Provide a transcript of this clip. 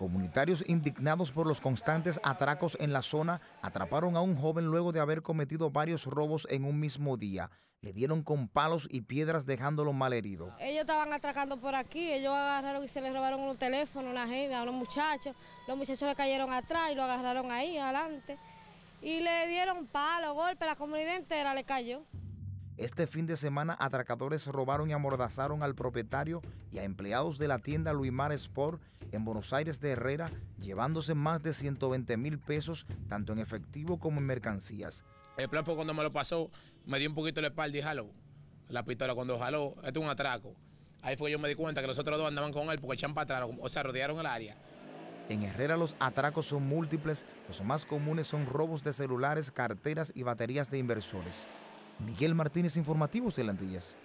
Comunitarios indignados por los constantes atracos en la zona atraparon a un joven luego de haber cometido varios robos en un mismo día. Le dieron con palos y piedras dejándolo malherido. Ellos estaban atracando por aquí, ellos agarraron y se les robaron un teléfono, una agenda, a los muchachos. Los muchachos le cayeron atrás y lo agarraron ahí, adelante. Y le dieron palos, golpes, la comunidad entera le cayó. Este fin de semana, atracadores robaron y amordazaron al propietario y a empleados de la tienda Luimar Sport en Buenos Aires de Herrera, llevándose más de 120 mil pesos, tanto en efectivo como en mercancías. El plan fue cuando me lo pasó, me dio un poquito la espalda y jaló. La pistola cuando jaló, esto es un atraco. Ahí fue que yo me di cuenta que los otros dos andaban con él porque echaban para atrás, o sea, rodearon el área. En Herrera los atracos son múltiples, los más comunes son robos de celulares, carteras y baterías de inversores. Miguel Martínez Informativos de Landillas.